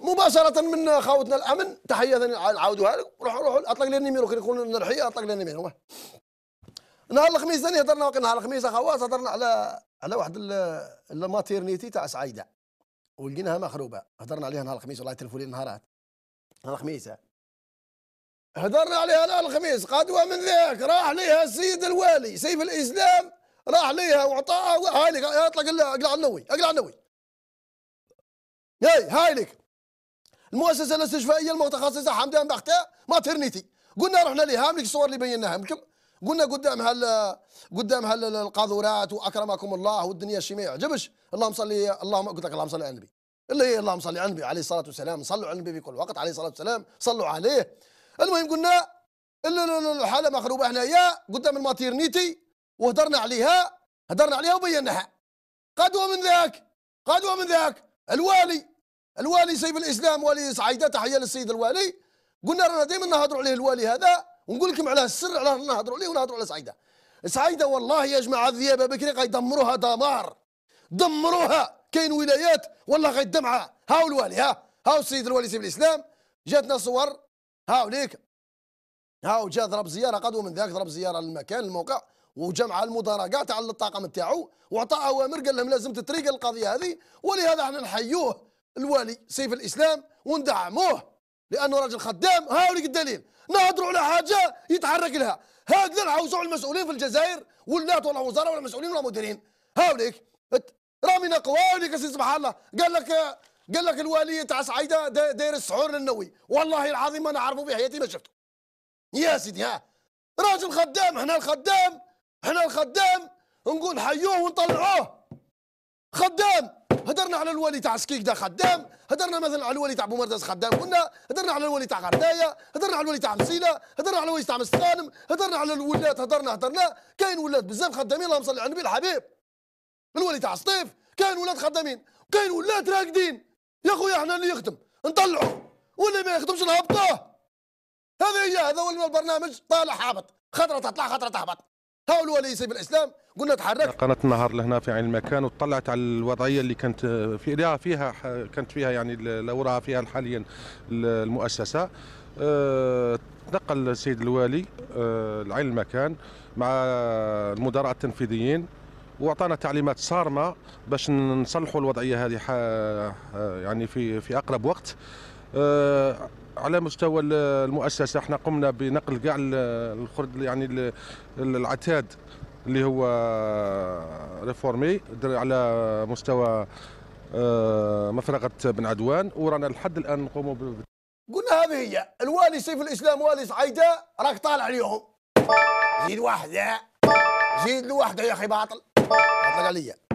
مباشره من خاوتنا الامن تحيه ثاني نعاودوها لك روحوا روحوا اطلق لي النيميرو كي نكون نرحي اطلق لي النيميرو نهار الخميس ثاني هضرنا نهار الخميس اخوات هضرنا على على واحد الماتيرنيتي تاع سعيده ولقيناها مخروبه هضرنا عليها نهار الخميس والله يتلفوا لي النهارات نهار الخميس هضرنا عليها نهار الخميس قدوه من ذاك راح ليها السيد الوالي سيف الاسلام راح ليها وعطاها هاي لك اطلق اقلع النوي اقلع النوي هاي هاي لك المؤسسه الاستشفائيه المتخصصه حمدان بختاء ماترنيتي قلنا رحنا لها من الصور اللي بيناها لكم قلنا قدامها قدامها القاذورات واكرمكم الله والدنيا شي ما يعجبش اللهم صلي اللهم قلت لك اللهم صلي على النبي اللي اللهم صل على النبي عليه الصلاه والسلام صلوا على النبي في كل وقت عليه الصلاه والسلام صلوا عليه المهم قلنا الحاله مخروبه هنايا قدام الماتيرنيتي وهدرنا عليها هدرنا عليها وبيناها قدوه من ذاك قدوه من ذاك الوالي الوالي سيف الاسلام ولي سعيده تحيه للسيد الوالي قلنا رانا دائما نهضروا عليه الوالي هذا ونقول لكم على السر على نهضروا عليه ونهضروا على سعيده سعيده والله يا جماعه الذيابه بكري غيدمروها دمار دمروها كاين ولايات والله غيدمعها هاو الوالي ها هاو السيد الوالي سيف الاسلام جاتنا صور هاو ليك هاو جا ضرب زياره قدوه من ذاك ضرب زياره للمكان الموقع وجمع المدراء كاع تاع الطاقم تاعو وعطى اوامر قال لهم لازم تتريق القضيه هذه ولهذا احنا نحيوه الوالي سيف الاسلام وندعموه لانه راجل خدام هاوليك الدليل نهضروا على حاجه يتحرك لها هكذا نعاوزوا على المسؤولين في الجزائر ولا ولا وزاره ولا مسؤولين ولا مديرين هاوليك رامينا سي سبحان الله قال لك قال لك الوالي تاع سعيده داير السحور للنووي والله العظيم ما نعرفه في حياتي ما شفته يا سيدي ها راجل خدام احنا الخدام احنا الخدام نقول حيوه ونطلعوه خدام هدرنا على الولي تاع سكيك ده خدام هدرنا مثلا على الولي تاع بومرداس خدام قلنا هدرنا على الولي تاع غردايه هدرنا على الولي تاع مسيله هدرنا على الولي تاع مستانم هدرنا على الولاد هدرنا هدرنا كاين ولاد بزاف خدامين اللهم صل على النبي الحبيب الولي تاع سطيف كاين ولاد خدامين كاين ولاد راقدين يا خويا احنا اللي يخدم نطلعوا واللي ما يخدمش نهبطوه هذا هي هذا هو البرنامج طالع هابط خطره تطلع خطره تهبط هاولوا ولا يسيب الاسلام قلنا تحرك قناه النهار لهنا في عين المكان وطلعت على الوضعيه اللي كانت فيها فيها كانت فيها يعني الاوراق فيها حاليا المؤسسه آه، تنقل السيد الوالي آه، لعين المكان مع المدراء التنفيذيين واعطانا تعليمات صارمه باش نصلحوا الوضعيه هذه يعني في في اقرب وقت آه، على مستوى المؤسسه احنا قمنا بنقل كاع الخرد يعني العتاد اللي هو ريفورمي على مستوى آه، مفرقه بن عدوان ورانا لحد الان نقوموا قلنا هذه هي الوالي سيف الاسلام والي صعيده راك طالع عليهم زيد واحده زيد واحده يا اخي باطل اطلق عليا